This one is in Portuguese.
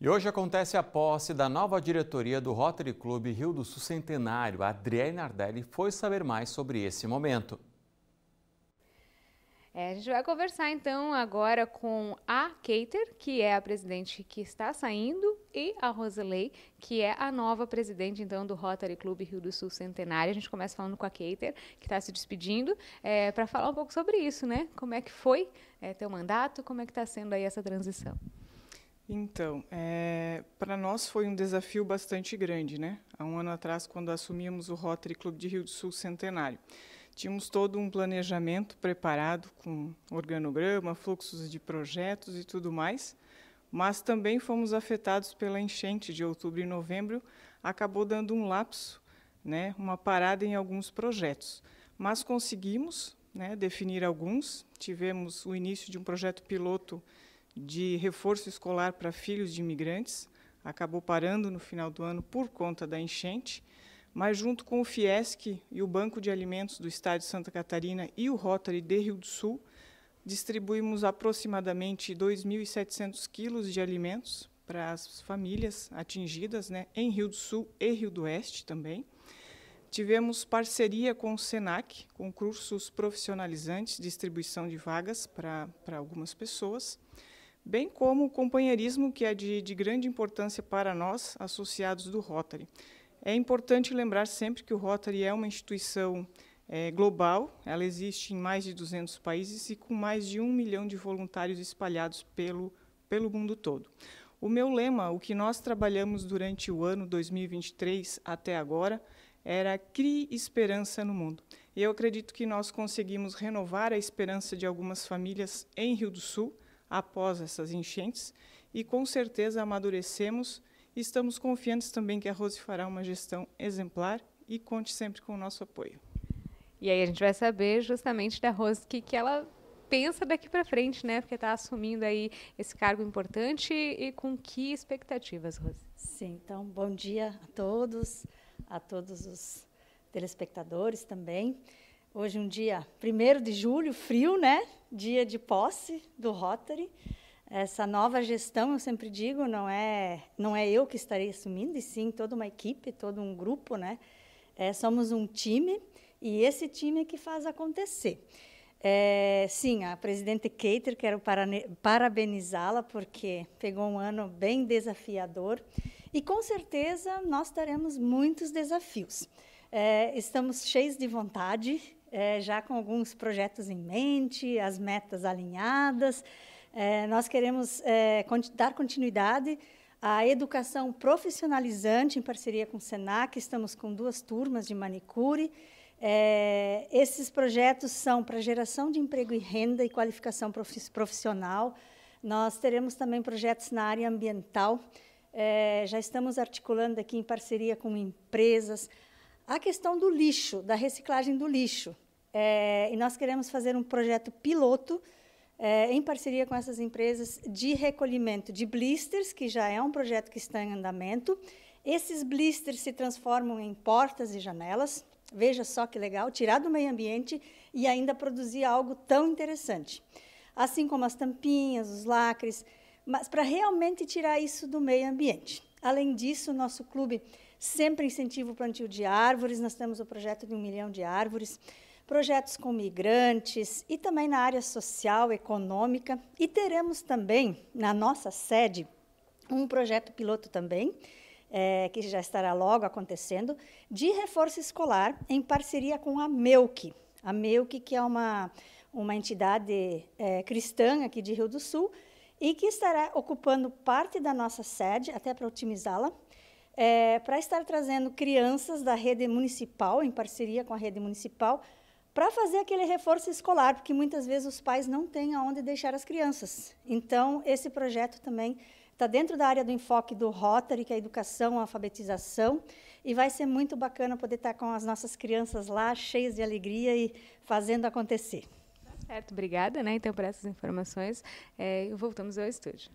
E hoje acontece a posse da nova diretoria do Rotary Club Rio do Sul Centenário. Adriane Nardelli foi saber mais sobre esse momento. É, a gente vai conversar então agora com a Keiter, que é a presidente que está saindo, e a Roselei, que é a nova presidente então do Rotary Club Rio do Sul Centenário. A gente começa falando com a Keiter, que está se despedindo, é, para falar um pouco sobre isso, né? Como é que foi é, teu mandato, como é que está sendo aí essa transição? Então, é, para nós foi um desafio bastante grande, né? Há um ano atrás, quando assumimos o Rotary Clube de Rio do Sul Centenário, tínhamos todo um planejamento preparado com organograma, fluxos de projetos e tudo mais, mas também fomos afetados pela enchente de outubro e novembro, acabou dando um lapso, né? Uma parada em alguns projetos, mas conseguimos, né? Definir alguns, tivemos o início de um projeto piloto de reforço escolar para filhos de imigrantes, acabou parando no final do ano por conta da enchente, mas junto com o Fiesc e o Banco de Alimentos do Estado de Santa Catarina e o Rotary de Rio do Sul, distribuímos aproximadamente 2.700 quilos de alimentos para as famílias atingidas né, em Rio do Sul e Rio do Oeste também. Tivemos parceria com o SENAC, com cursos profissionalizantes, distribuição de vagas para, para algumas pessoas bem como o companheirismo que é de, de grande importância para nós, associados do Rotary. É importante lembrar sempre que o Rotary é uma instituição é, global, ela existe em mais de 200 países e com mais de um milhão de voluntários espalhados pelo, pelo mundo todo. O meu lema, o que nós trabalhamos durante o ano 2023 até agora, era crie esperança no mundo. E eu acredito que nós conseguimos renovar a esperança de algumas famílias em Rio do Sul, após essas enchentes e com certeza amadurecemos e estamos confiantes também que a Rose fará uma gestão exemplar e conte sempre com o nosso apoio. E aí a gente vai saber justamente da Rose que, que ela pensa daqui para frente, né? Porque está assumindo aí esse cargo importante e com que expectativas, Rose? Sim, então bom dia a todos, a todos os telespectadores também. Hoje um dia 1 de julho, frio, né? Dia de posse do Rotary. Essa nova gestão, eu sempre digo, não é não é eu que estarei assumindo, e sim toda uma equipe, todo um grupo, né? É, somos um time e esse time é que faz acontecer. É, sim, a presidente Keiter, quero parabenizá-la, porque pegou um ano bem desafiador e com certeza nós teremos muitos desafios. É, estamos cheios de vontade, é, já com alguns projetos em mente, as metas alinhadas. É, nós queremos é, dar continuidade à educação profissionalizante em parceria com o SENAC. Estamos com duas turmas de manicure. É, esses projetos são para geração de emprego e renda e qualificação profissional. Nós teremos também projetos na área ambiental. É, já estamos articulando aqui em parceria com empresas, a questão do lixo, da reciclagem do lixo. É, e nós queremos fazer um projeto piloto é, em parceria com essas empresas de recolhimento de blisters, que já é um projeto que está em andamento. Esses blisters se transformam em portas e janelas. Veja só que legal, tirar do meio ambiente e ainda produzir algo tão interessante. Assim como as tampinhas, os lacres, mas para realmente tirar isso do meio ambiente. Além disso, nosso clube sempre incentivo o plantio de árvores, nós temos o projeto de um milhão de árvores, projetos com migrantes e também na área social, econômica. E teremos também, na nossa sede, um projeto piloto também, é, que já estará logo acontecendo, de reforço escolar em parceria com a MEUC. A MEUC, que é uma, uma entidade é, cristã aqui de Rio do Sul, e que estará ocupando parte da nossa sede, até para otimizá-la, é, para estar trazendo crianças da rede municipal, em parceria com a rede municipal, para fazer aquele reforço escolar, porque muitas vezes os pais não têm aonde deixar as crianças. Então, esse projeto também está dentro da área do enfoque do Rotary, que é a educação, a alfabetização, e vai ser muito bacana poder estar tá com as nossas crianças lá, cheias de alegria e fazendo acontecer. Tá certo, obrigada, né, então, por essas informações. É, voltamos ao estúdio.